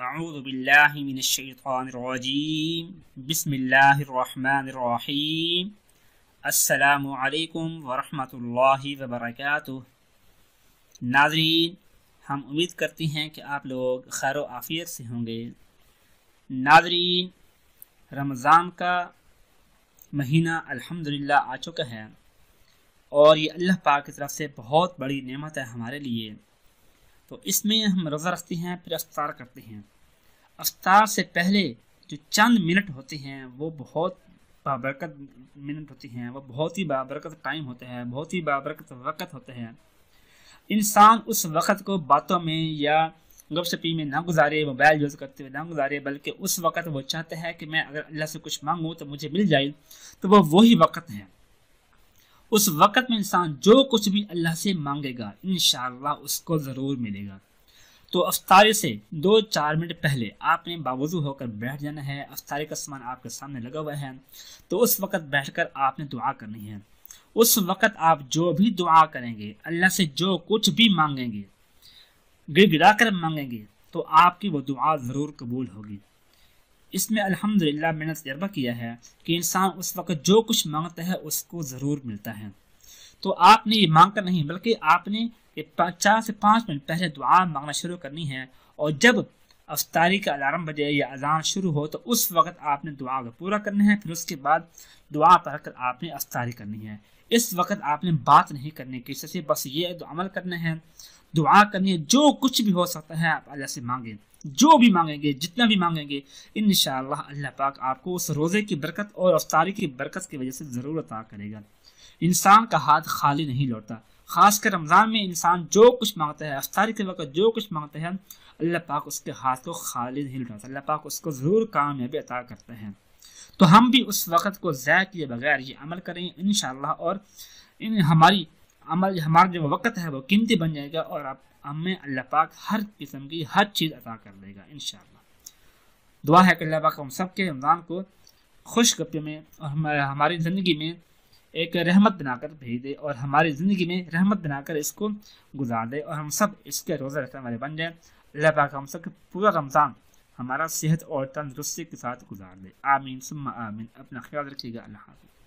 أعوذ بالله من الشيطان الرجيم بسم الله الرحمن الرحيم नाजरीन हम उम्मीद करते हैं कि आप लोग खैर आफ़ियत से होंगे नाजरीन रमज़ान का महीना अल्हम्दुलिल्लाह आ चुका है और ये अल्लाह पाक की तरफ से बहुत बड़ी नेमत है हमारे लिए तो इसमें हम रोज़ा रखते हैं फिर अफ्तार करते हैं अफ्तार से पहले जो चंद मिनट होते हैं वो बहुत बाबरकत मिनट होते हैं वो बहुत ही बाबरकत टाइम होता है बहुत ही बाबरकत वक़्त होता है इंसान उस वक़्त को बातों में या गपशपी में ना गुजारे मोबाइल यूज़ करते हुए ना गुजारे बल्कि उस वक़्त वो चाहते हैं कि मैं अगर अल्लाह से कुछ मांगूँ तो मुझे मिल जाए तो वह वही वक़्त है उस वक़्त में इंसान जो कुछ भी अल्लाह से मांगेगा इन उसको ज़रूर मिलेगा तो अफ्तारी से दो चार मिनट पहले आपने बावजू होकर बैठ जाना है अफ्तारी का सामान आपके सामने लगा हुआ है तो उस वक़्त बैठकर आपने दुआ करनी है उस वक़्त आप जो भी दुआ करेंगे अल्लाह से जो कुछ भी मांगेंगे गिड़गिड़ा कर मांगेंगे तो आपकी वो दुआ ज़रूर कबूल होगी इसमें अल्हम्दुलिल्लाह मैंने तजर्बा किया है कि इंसान उस वक्त जो कुछ मांगता है उसको ज़रूर मिलता है तो आपने ये मांग कर नहीं बल्कि आपने चार से पाँच मिनट पहले दुआ मांगना शुरू करनी है और जब अफ्तारी का अलार्म बजे या अजान शुरू हो तो उस वक्त आपने दुआ को पूरा करना है फिर उसके बाद दुआ पढ़कर आपने अफ्तारी करनी है इस वक्त आपने बात नहीं करने की सबसे बस ये अमल करना है दुआ करनी है जो कुछ भी हो सकता है आप अल्लाह से मांगें जो भी मांगेंगे जितना भी मांगेंगे इन अल्लाह पाक आपको उस रोज़े की बरकत और अफ्तारी की बरकत की वजह से ज़रूर अता करेगा इंसान का हाथ खाली नहीं लौटता खासकर रमज़ान में इंसान जो कुछ मांगता है अफ्तारी के वक्त जो कुछ मांगता है अल्लाह पाक उसके हाथ को खाली नहीं लौटाता अल्लाह पाक उसको ज़रूर कामयाबी अता करते हैं तो हम भी उस वक़्त को ज़ाय किए बगैर ये अमल करें इन और इन हमारी अमल हमारा जो वक्त है वो कीमती बन जाएगा और आप हमें अल्लाह पाक हर किस्म की हर चीज़ अदा कर देगा इन दुआ है कि अल्लाह पाक हम सब के रमज़ान को खुश खुशगपी में और हमारी ज़िंदगी में एक रहमत बनाकर भेज दे और हमारी ज़िंदगी में रहमत बनाकर इसको गुजार दे और हम सब इसके रोज़ा रखने वाले बन जाए अल्लाह पाक हम सब पूरा रमज़ान हमारा सेहत और तंदरुस्ती के साथ गुजार दे आमीन सुम्मा आमीन अपना ख्याल रखिएगा अल्लाह हाफिज़